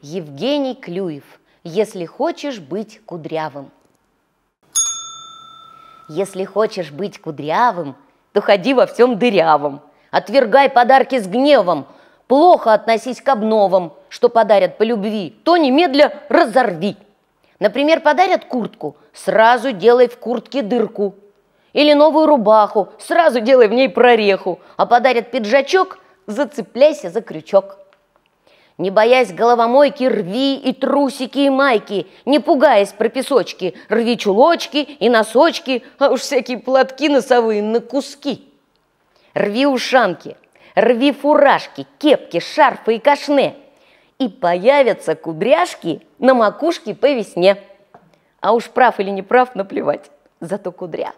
Евгений Клюев «Если хочешь быть кудрявым». Если хочешь быть кудрявым, то ходи во всем дырявым. Отвергай подарки с гневом, плохо относись к обновам, что подарят по любви, то немедля разорви. Например, подарят куртку, сразу делай в куртке дырку. Или новую рубаху, сразу делай в ней прореху, а подарят пиджачок, зацепляйся за крючок. Не боясь головомойки, рви и трусики, и майки, Не пугаясь про песочки, рви чулочки и носочки, А уж всякие платки носовые на куски. Рви ушанки, рви фуражки, кепки, шарфы и кашне, И появятся кудряшки на макушке по весне. А уж прав или не прав, наплевать, зато кудря.